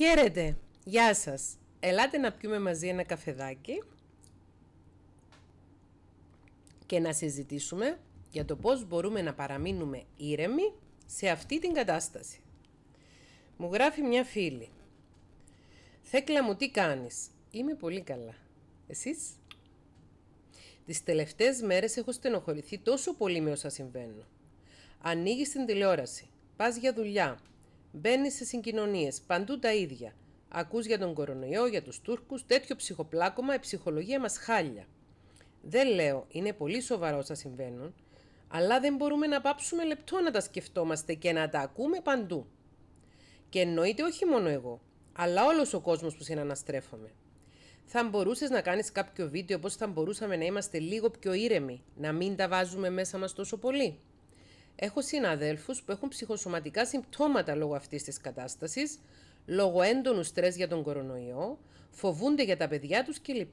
Χαίρετε, γεια σας. Ελάτε να πιούμε μαζί ένα καφεδάκι και να συζητήσουμε για το πώς μπορούμε να παραμείνουμε ήρεμοι σε αυτή την κατάσταση. Μου γράφει μια φίλη. Θέκλα μου, τι κάνεις. Είμαι πολύ καλά. Εσείς? Τις τελευταίες μέρες έχω στενοχωρηθεί τόσο πολύ με όσα συμβαίνουν. Ανοίγεις την τηλεόραση, πας για δουλειά, Μπαίνεις σε συγκοινωνίες, παντού τα ίδια. Ακούς για τον κορονοϊό, για τους Τούρκους, τέτοιο ψυχοπλάκωμα η ψυχολογία μας χάλια. Δεν λέω, είναι πολύ σοβαρό όσα συμβαίνουν, αλλά δεν μπορούμε να πάψουμε λεπτό να τα σκεφτόμαστε και να τα ακούμε παντού. Και εννοείται όχι μόνο εγώ, αλλά όλος ο κόσμος που συναναστρέφομαι. Θα μπορούσες να κάνεις κάποιο βίντεο πώ θα μπορούσαμε να είμαστε λίγο πιο ήρεμοι, να μην τα βάζουμε μέσα μας τόσο πολύ. Έχω συναδέλφους που έχουν ψυχοσωματικά συμπτώματα λόγω αυτής της κατάστασης, λόγω έντονου στρες για τον κορονοϊό, φοβούνται για τα παιδιά τους κλπ.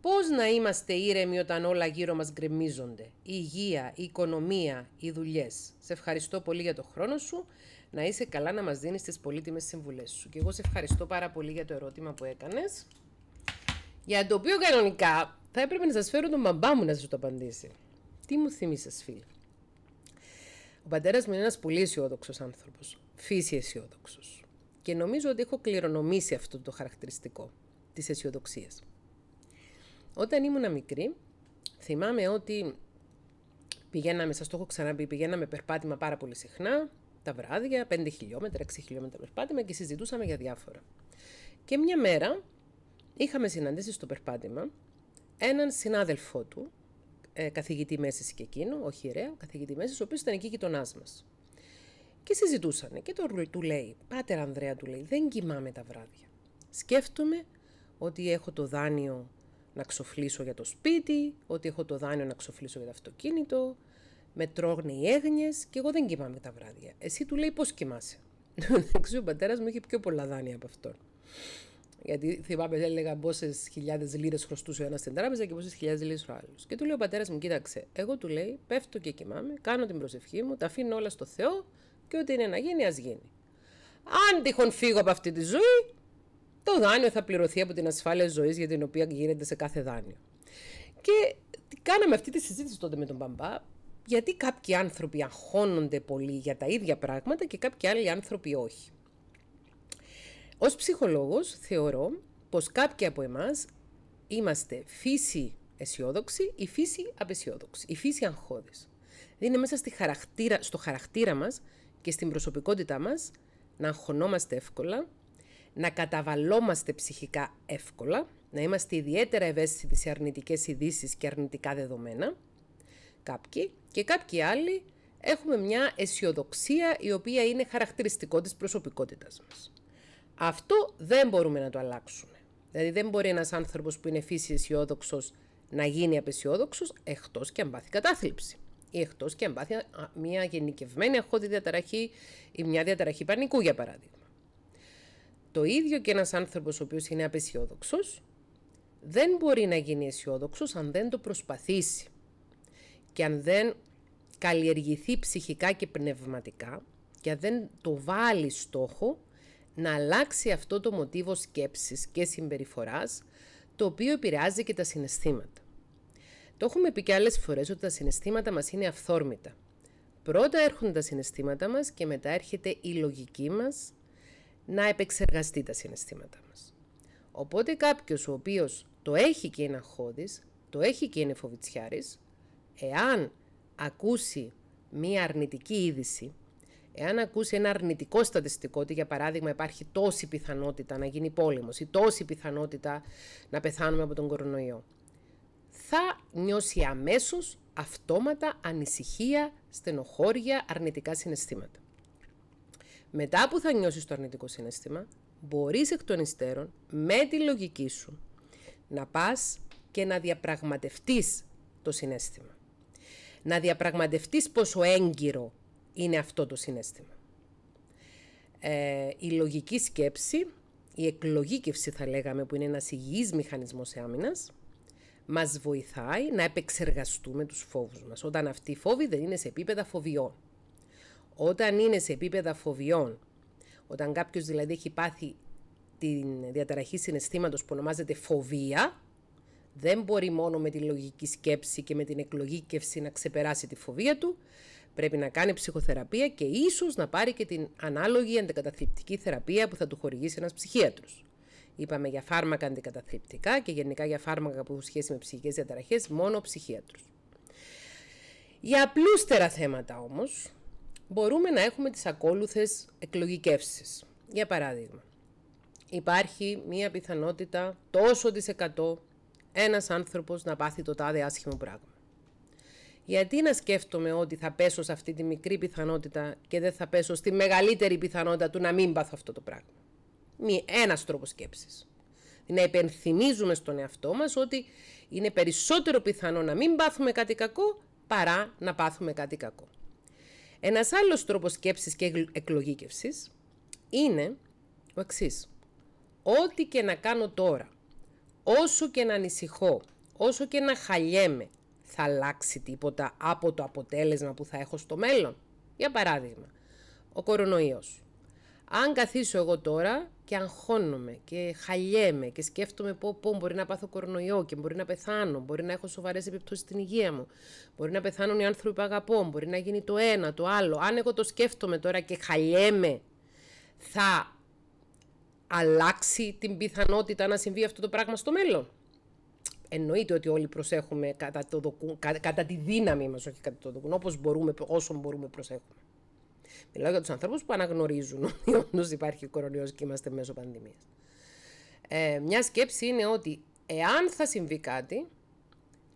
Πώς να είμαστε ήρεμοι όταν όλα γύρω μας γκρεμίζονται, η υγεία, η οικονομία, οι δουλειές. Σε ευχαριστώ πολύ για τον χρόνο σου. Να είσαι καλά να μας δίνεις τις πολύτιμες συμβουλές σου. Και εγώ σε ευχαριστώ πάρα πολύ για το ερώτημα που έκανες. Για το οποίο κανονικά θα έπρεπε να σας φέρω τον μπαμπά μου να σας το απαντήσει. Τι μου θυμίσει, φίλε. Ο πατέρας μου είναι ένας πολύ αισιόδοξος άνθρωπος. Φύση αισιόδοξος. Και νομίζω ότι έχω κληρονομήσει αυτό το χαρακτηριστικό της αισιοδοξίας. Όταν ήμουν μικρή, θυμάμαι ότι πηγαίναμε, σας το έχω ξαναπεί, πηγαίναμε περπάτημα πάρα πολύ συχνά, τα βράδια, 5 χιλιόμετρα, 6 χιλιόμετρα περπάτημα και συζητούσαμε για διάφορα. Και μια μέρα είχαμε συναντήσει στο περπάτημα έναν συνάδελφό του, ε, καθηγητή Μέσης και εκείνο, όχι ιερέα, καθηγητή Μέσης, ο οποίος ήταν εκεί γειτονάς μας. Και συζητούσαν. και το, του λέει, Πάτερ Ανδρέα του λέει, δεν κοιμάμαι τα βράδια. Σκέφτομαι ότι έχω το δάνειο να ξοφλήσω για το σπίτι, ότι έχω το δάνειο να ξοφλήσω για το αυτοκίνητο, με τρώγνε οι έγνοιες και εγώ δεν κοιμάμαι τα βράδια. Εσύ του λέει πώς κοιμάσαι. ο πατέρας μου είχε πιο πολλά δάνεια από αυτόν. Γιατί θυμάμαι, έλεγα πόσες χιλιάδες λίρες χρωστούσε ο ένας στην τράπεζα και πόσες χιλιάδες λίρες ο άλλος. Και του λέει ο πατέρας μου, κοίταξε, εγώ του λέει, πέφτω και κοιμάμαι, κάνω την προσευχή μου, τα αφήνω όλα στο Θεό και ό,τι είναι να γίνει, ας γίνει. Αν τυχόν φύγω από αυτή τη ζωή, το δάνειο θα πληρωθεί από την ασφάλεια ζωής για την οποία γίνεται σε κάθε δάνειο. Και κάναμε αυτή τη συζήτηση τότε με τον Μπαμπά, γιατί κάποιοι άνθρωποι αγχώνονται πολύ για τα ίδια πράγματα και κάποιοι άλλοι άνθρωποι όχι. Ως ψυχολόγος θεωρώ πως κάποιοι από εμάς είμαστε φύση φύση απεσιόδοξοι, η φύση απεσιοδοξοι η φύση αγχώδης. Είναι μέσα στη χαρακτήρα, στο χαρακτήρα μας και στην προσωπικότητά μας να αγχωνόμαστε εύκολα, να καταβαλόμαστε ψυχικά εύκολα, να είμαστε ιδιαίτερα ευαίσθητοι σε αρνητικές ειδήσει και αρνητικά δεδομένα, κάποιοι, και κάποιοι άλλοι έχουμε μια αισιοδοξία η οποία είναι χαρακτηριστικό της προσωπικότητας μας. Αυτό δεν μπορούμε να το αλλάξουμε. Δηλαδή δεν μπορεί ένας άνθρωπος που είναι φύσης αισιόδοξος να γίνει απεσιόδοξος εκτός και αν πάθει κατάθλιψη ή εκτός και αν πάθει μια γενικευμένη αγχώδη διαταραχή ή μια διαταραχή πανικού για παράδειγμα. Το ίδιο και ένας άνθρωπος ο οποίος είναι απεσιόδοξος δεν μπορεί να γίνει αισιόδοξος αν δεν το προσπαθήσει και αν δεν καλλιεργηθεί ψυχικά και πνευματικά και αν δεν το βάλει στόχο να αλλάξει αυτό το μοτίβο σκέψης και συμπεριφοράς, το οποίο επηρεάζει και τα συναισθήματα. Το έχουμε πει και άλλες φορές ότι τα συναισθήματα μας είναι αυθόρμητα. Πρώτα έρχονται τα συναισθήματα μας και μετά έρχεται η λογική μας να επεξεργαστεί τα συναισθήματα μας. Οπότε κάποιος ο οποίος το έχει και είναι αγχώδης, το έχει και είναι φοβητσιάρης, εάν ακούσει μία αρνητική είδηση, Εάν ακούσει ένα αρνητικό στατιστικό ότι, για παράδειγμα, υπάρχει τόση πιθανότητα να γίνει πόλεμος ή τόση πιθανότητα να πεθάνουμε από τον κορονοϊό, θα νιώσει αμέσως αυτόματα ανησυχία, στενοχώρια, αρνητικά συναισθήματα. Μετά που θα νιώσεις το αρνητικό συναίσθημα, μπορείς εκ των υστέρων, με τη λογική σου, να πας και να διαπραγματευτείς το συνέστημα. Να διαπραγματευτείς πόσο έγκυρο είναι αυτό το συνέστημα. Ε, η λογική σκέψη, η εκλογήκευση θα λέγαμε, που είναι ένας υγιής μηχανισμός άμυνας, μας βοηθάει να επεξεργαστούμε τους φόβους μας, όταν αυτή οι φόβοι δεν είναι σε επίπεδα φοβιών. Όταν είναι σε επίπεδα φοβιών, όταν κάποιος δηλαδή έχει πάθει την διαταραχή συναισθήματος που ονομάζεται φοβία, δεν μπορεί μόνο με τη λογική σκέψη και με την εκλογήκευση να ξεπεράσει τη φοβία του, Πρέπει να κάνει ψυχοθεραπεία και ίσως να πάρει και την ανάλογη αντικαταθλιπτική θεραπεία που θα του χορηγήσει ένας ψυχίατρος. Είπαμε για φάρμακα αντικαταθλιπτικά και γενικά για φάρμακα που έχουν σχέση με ψυχικές διαταραχές, μόνο ψυχίατρο. Για απλούστερα θέματα όμως, μπορούμε να έχουμε τις ακόλουθες εκλογικεύσεις. Για παράδειγμα, υπάρχει μία πιθανότητα τόσο της 100 ένας άνθρωπος να πάθει το τάδε άσχημο πράγμα. Γιατί να σκέφτομαι ότι θα πέσω σε αυτή τη μικρή πιθανότητα και δεν θα πέσω στη μεγαλύτερη πιθανότητα του να μην πάθω αυτό το πράγμα. Μη ένας τρόπος σκέψης. Να υπενθυμίζουμε στον εαυτό μας ότι είναι περισσότερο πιθανό να μην πάθουμε κάτι κακό παρά να πάθουμε κάτι κακό. Ένας άλλος τρόπος σκέψης και εκλογήκευσης είναι ο εξής. Ό,τι και να κάνω τώρα, όσο και να ανησυχώ, όσο και να χαλιέμαι, θα αλλάξει τίποτα από το αποτέλεσμα που θα έχω στο μέλλον. Για παράδειγμα, ο κορονοϊός. Αν καθίσω εγώ τώρα και αγχώνομαι και χαλιέμαι και σκέφτομαι πω, πω μπορεί να πάθω κορονοϊό και μπορεί να πεθάνω, μπορεί να έχω σοβαρές επιπτώσεις στην υγεία μου, μπορεί να πεθάνουν οι άνθρωποι που αγαπώ, μπορεί να γίνει το ένα, το άλλο. Αν εγώ το σκέφτομαι τώρα και χαλιέμαι, θα αλλάξει την πιθανότητα να συμβεί αυτό το πράγμα στο μέλλον εννοείται ότι όλοι προσέχουμε κατά, το κατά τη δύναμη μας, όχι κατά το δοκούν, όπως μπορούμε, όσο μπορούμε προσέχουμε. Μιλάω για τους ανθρώπους που αναγνωρίζουν ότι όντως υπάρχει κορονοϊός και είμαστε μέσω πανδημίας. Ε, μια σκέψη είναι ότι εάν θα συμβεί κάτι,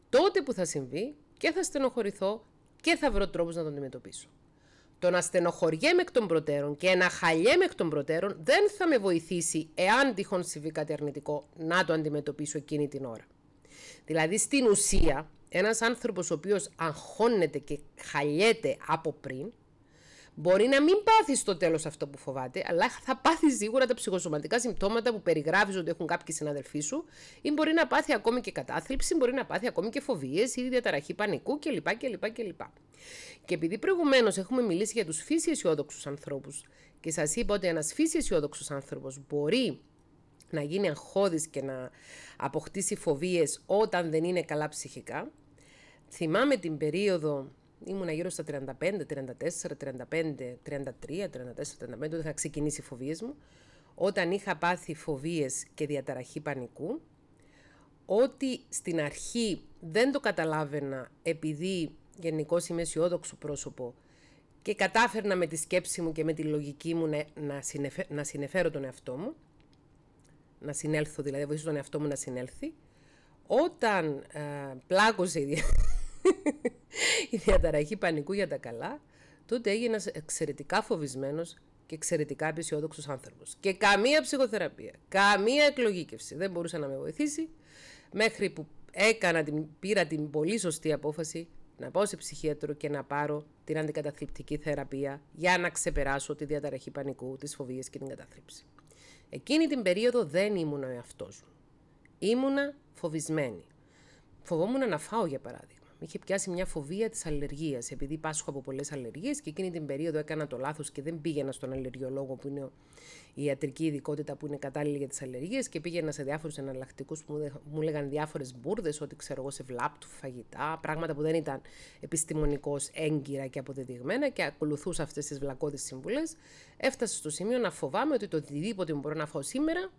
τότε που θα συμβεί και θα στενοχωρηθώ και θα βρω τρόπους να τον αντιμετωπίσω. Το να στενοχωριέμαι εκ των προτέρων και να χαλιέμαι εκ των προτέρων δεν θα με βοηθήσει, εάν τυχόν συμβεί κάτι αρνητικό, να το αντιμετωπίσω εκείνη την ώρα. Δηλαδή στην ουσία ένας άνθρωπος ο οποίος αγχώνεται και χαλιέται από πριν Μπορεί να μην πάθει στο τέλος αυτό που φοβάται, αλλά θα πάθει σίγουρα τα ψυχοσωματικά συμπτώματα που περιγράφεις ότι έχουν κάποιοι συναδελφοί σου, ή μπορεί να πάθει ακόμη και κατάθλιψη, μπορεί να πάθει ακόμη και φοβίες ή διαταραχή πανικού κλπ. κλπ. Και επειδή προηγουμένως έχουμε μιλήσει για τους φύση αισιόδοξους ανθρώπους και σας είπα ότι ένας φύση αισιόδοξος άνθρωπος μπορεί να γίνει αγχώδης και να αποκτήσει φοβίες όταν δεν είναι καλά ψυχικά. Θυμάμαι την περίοδο, ήμουνα γύρω στα 35, 34, 35, 33, 34, 35, όταν είχα ξεκινήσει οι φοβίες μου, όταν είχα πάθει φοβίες και διαταραχή πανικού, ότι στην αρχή δεν το καταλάβαινα επειδή γενικώς είμαι αισιόδοξο πρόσωπο και κατάφερνα με τη σκέψη μου και με τη λογική μου να, να συνεφέρω τον εαυτό μου, να συνέλθω, δηλαδή βοήθησε τον εαυτό μου να συνέλθει. Όταν ε, πλάκωσε η, διαταραχή πανικού για τα καλά, τότε έγινα εξαιρετικά φοβισμένος και εξαιρετικά αισιόδοξο άνθρωπος. Και καμία ψυχοθεραπεία, καμία εκλογήκευση δεν μπορούσε να με βοηθήσει, μέχρι που έκανα την, πήρα την πολύ σωστή απόφαση να πάω σε ψυχίατρο και να πάρω την αντικαταθλιπτική θεραπεία για να ξεπεράσω τη διαταραχή πανικού, τις φοβίες και την κατάθλιψη. Εκείνη την περίοδο δεν ήμουν ο εαυτός μου. Ήμουνα φοβισμένη. Φοβόμουν να φάω, για παράδειγμα είχε πιάσει μια φοβία της αλλεργίας. Επειδή πάσχω από πολλές αλλεργίες και εκείνη την περίοδο έκανα το λάθος και δεν πήγαινα στον αλλεργιολόγο, που είναι η ιατρική ειδικότητα που είναι κατάλληλη για τις αλλεργίες, και πήγαινα σε διάφορους εναλλακτικούς που μου λέγαν διάφορες μπουρδες, ότι ξέρω εγώ σε βλάπτου, φαγητά, πράγματα που δεν ήταν επιστημονικώς έγκυρα και αποδεδειγμένα και ακολουθούσα αυτές τις βλακώδεις συμβουλές. Έφτασε στο σημείο να φοβάμαι ότι το οτιδήποτε μου μπορώ να φω σήμερα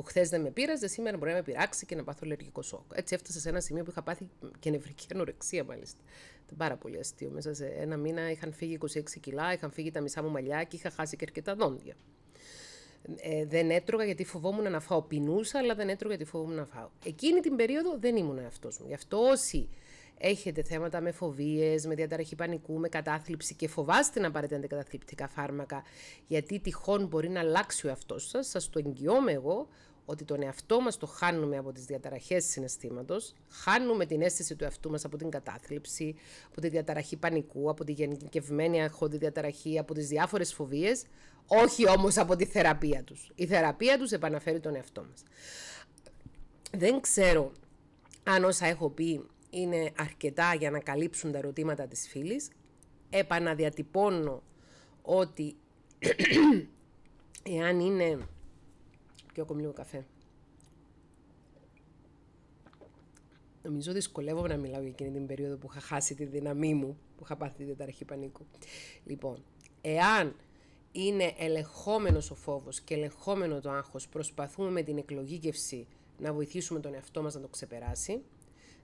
που χθες δεν με πείραζε, σήμερα μπορεί να με πειράξει και να πάθω αλλεργικό σοκ. Έτσι έφτασα σε ένα σημείο που είχα πάθει και νευρική ανορεξία, μάλιστα. Ήταν πάρα πολύ αστείο. Μέσα σε ένα μήνα είχαν φύγει 26 κιλά, είχαν φύγει τα μισά μου μαλλιά και είχα χάσει και αρκετά δόντια. Ε, δεν έτρωγα γιατί φοβόμουν να φάω. Πεινούσα, αλλά δεν έτρωγα γιατί φοβόμουν να φάω. Εκείνη την περίοδο δεν ήμουν εαυτός μου. Γι' αυτό όσοι έχετε θέματα με φοβίες, με διαταραχή πανικού, με κατάθλιψη και φοβάστε να πάρετε αντικαταθλιπτικά φάρμακα, γιατί τυχόν μπορεί να αλλάξει ο εαυτός σας, σας το εγγυώμαι εγώ, ότι τον εαυτό μας το χάνουμε από τις διαταραχές συναισθήματος, χάνουμε την αίσθηση του εαυτού μας από την κατάθλιψη, από τη διαταραχή πανικού, από τη γενικευμένη αγχώδη διαταραχή, από τις διάφορες φοβίες, όχι όμως από τη θεραπεία τους. Η θεραπεία τους επαναφέρει τον εαυτό μας. Δεν ξέρω αν όσα έχω πει είναι αρκετά για να καλύψουν τα ερωτήματα της φίλης. Επαναδιατυπώνω ότι εάν είναι... Πιο ακόμη λίγο καφέ. Νομίζω δυσκολεύομαι να μιλάω για εκείνη την περίοδο που είχα χάσει τη δύναμή μου, που είχα πάθει τεταρχή πανίκου. Λοιπόν, εάν είναι ελεγχόμενος ο φόβος και ελεγχόμενο το άγχος, προσπαθούμε με την εκλογήκευση να βοηθήσουμε τον εαυτό μας να το ξεπεράσει,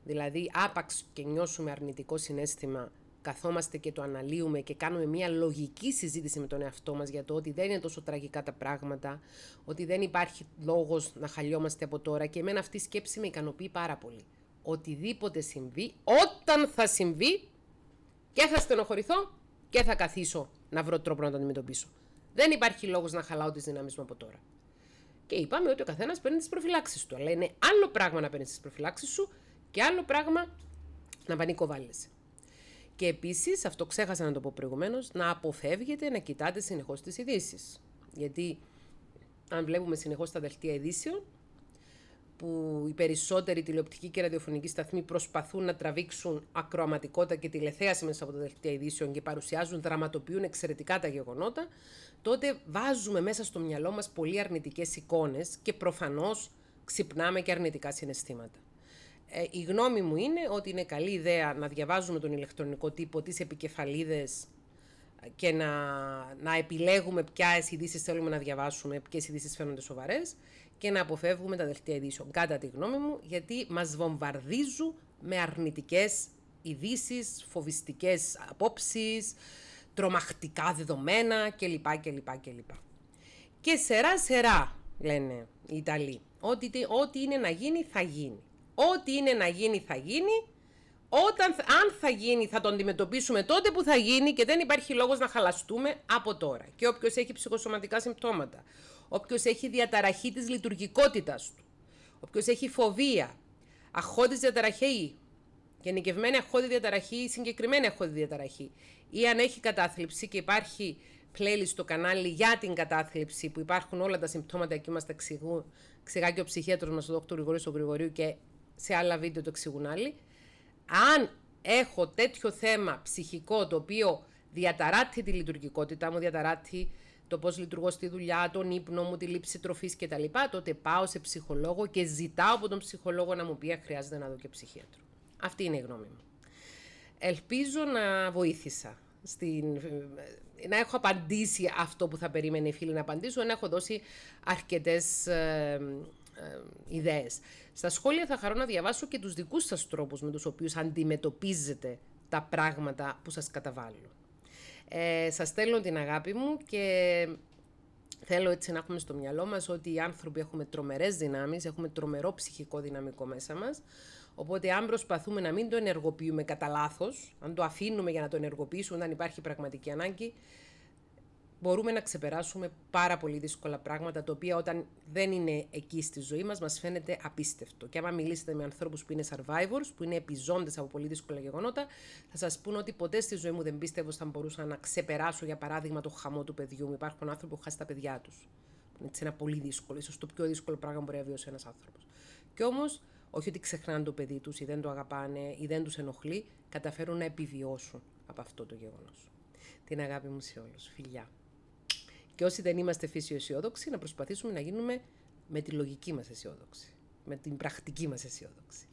Δηλαδή, άπαξ και νιώσουμε αρνητικό συνέστημα, καθόμαστε και το αναλύουμε και κάνουμε μια λογική συζήτηση με τον εαυτό μας για το ότι δεν είναι τόσο τραγικά τα πράγματα, ότι δεν υπάρχει λόγος να χαλιόμαστε από τώρα και εμένα αυτή η σκέψη με ικανοποιεί πάρα πολύ. Οτιδήποτε συμβεί, όταν θα συμβεί και θα στενοχωρηθώ και θα καθίσω να βρω τρόπο να το αντιμετωπίσω. Δεν υπάρχει λόγος να χαλάω τις δυνάμεις μου από τώρα. Και είπαμε ότι ο καθένας παίρνει τις προφυλάξεις του. Αλλά είναι άλλο πράγμα να παίρνεις τις προφυλάξεις σου και άλλο πράγμα, να πανικοβάλλεσαι. Και επίσης, αυτό ξέχασα να το πω προηγουμένως, να αποφεύγετε να κοιτάτε συνεχώς τις ειδήσεις. Γιατί αν βλέπουμε συνεχώς τα δελτία ειδήσεων, που οι περισσότεροι τηλεοπτικοί και ραδιοφωνικοί σταθμοί προσπαθούν να τραβήξουν ακροαματικότητα και τηλεθέαση μέσα από τα δελτία ειδήσεων και παρουσιάζουν, δραματοποιούν εξαιρετικά τα γεγονότα, τότε βάζουμε μέσα στο μυαλό μας πολύ αρνητικές εικόνες και προφανώς ξυπνάμε και αρνητικά συναισθήματα. Ε, η γνώμη μου είναι ότι είναι καλή ιδέα να διαβάζουμε τον ηλεκτρονικό τύπο, τις επικεφαλίδες και να, να επιλέγουμε ποιε ειδήσει θέλουμε να διαβάσουμε, ποιες ειδήσει φαίνονται σοβαρές και να αποφεύγουμε τα δελτία ειδήσεων. Κατά τη γνώμη μου, γιατί μας βομβαρδίζουν με αρνητικές ειδήσεις, φοβιστικές απόψεις, τρομακτικά δεδομένα κλπ. κλπ. Και σερά σερά, λένε οι Ιταλοί, ότι ό,τι είναι να γίνει θα γίνει. Ό,τι είναι να γίνει θα γίνει. Όταν, αν θα γίνει θα τον αντιμετωπίσουμε τότε που θα γίνει και δεν υπάρχει λόγος να χαλαστούμε από τώρα. Και όποιος έχει ψυχοσωματικά συμπτώματα, όποιος έχει διαταραχή της λειτουργικότητας του, όποιος έχει φοβία, αχώδης διαταραχή, γενικευμένη αχώτη διαταραχή ή συγκεκριμένη αχώτη διαταραχή, ή αν έχει κατάθλιψη και υπάρχει playlist στο κανάλι για την κατάθλιψη που υπάρχουν όλα τα συμπτώματα εκεί μας τα και ο ψυχίατρος μας, ο Δ. Γρηγορίου και σε άλλα βίντεο το εξηγούν Αν έχω τέτοιο θέμα ψυχικό το οποίο διαταράττει τη λειτουργικότητά μου, διαταράττει το πώς λειτουργώ στη δουλειά, τον ύπνο μου, τη λήψη τροφής κτλ. Τότε πάω σε ψυχολόγο και ζητάω από τον ψυχολόγο να μου πει αν χρειάζεται να δω και ψυχίατρο. Αυτή είναι η γνώμη μου. Ελπίζω να βοήθησα. Στην, ε, να έχω απαντήσει αυτό που θα περίμενε η φίλη να απαντήσω, να έχω δώσει αρκετές ε, ε, ιδέες. Στα σχόλια θα χαρώ να διαβάσω και τους δικούς σας τρόπους με τους οποίους αντιμετωπίζετε τα πράγματα που σας καταβάλουν. Ε, σας στέλνω την αγάπη μου και θέλω έτσι να έχουμε στο μυαλό μας ότι οι άνθρωποι έχουμε τρομερές δυνάμεις, έχουμε τρομερό ψυχικό δυναμικό μέσα μας, Οπότε, αν προσπαθούμε να μην το ενεργοποιούμε κατά λάθος, αν το αφήνουμε για να το ενεργοποιήσουμε όταν υπάρχει πραγματική ανάγκη, μπορούμε να ξεπεράσουμε πάρα πολύ δύσκολα πράγματα, τα οποία όταν δεν είναι εκεί στη ζωή μας, μας φαίνεται απίστευτο. Και άμα μιλήσετε με ανθρώπους που είναι survivors, που είναι επιζώντες από πολύ δύσκολα γεγονότα, θα σας πούνε ότι ποτέ στη ζωή μου δεν πίστευα ότι θα μπορούσα να ξεπεράσω, για παράδειγμα, το χαμό του παιδιού μου. Υπάρχουν άνθρωποι που χάσει τα παιδιά τους. Είναι ένα πολύ δύσκολο, ίσως το πιο δύσκολο πράγμα που μπορεί να βιώσει ένας άνθρωπος Και όμως, όχι ότι ξεχνάνε το παιδί τους ή δεν το αγαπάνε ή δεν τους ενοχλεί, καταφέρουν να επιβιώσουν από αυτό το γεγονός. Την αγάπη μου σε όλους, Φιλιά. Και όσοι δεν είμαστε φύσιο αισιόδοξοι, να προσπαθήσουμε να γίνουμε με τη λογική μας αισιόδοξη, με την πρακτική μας αισιόδοξη.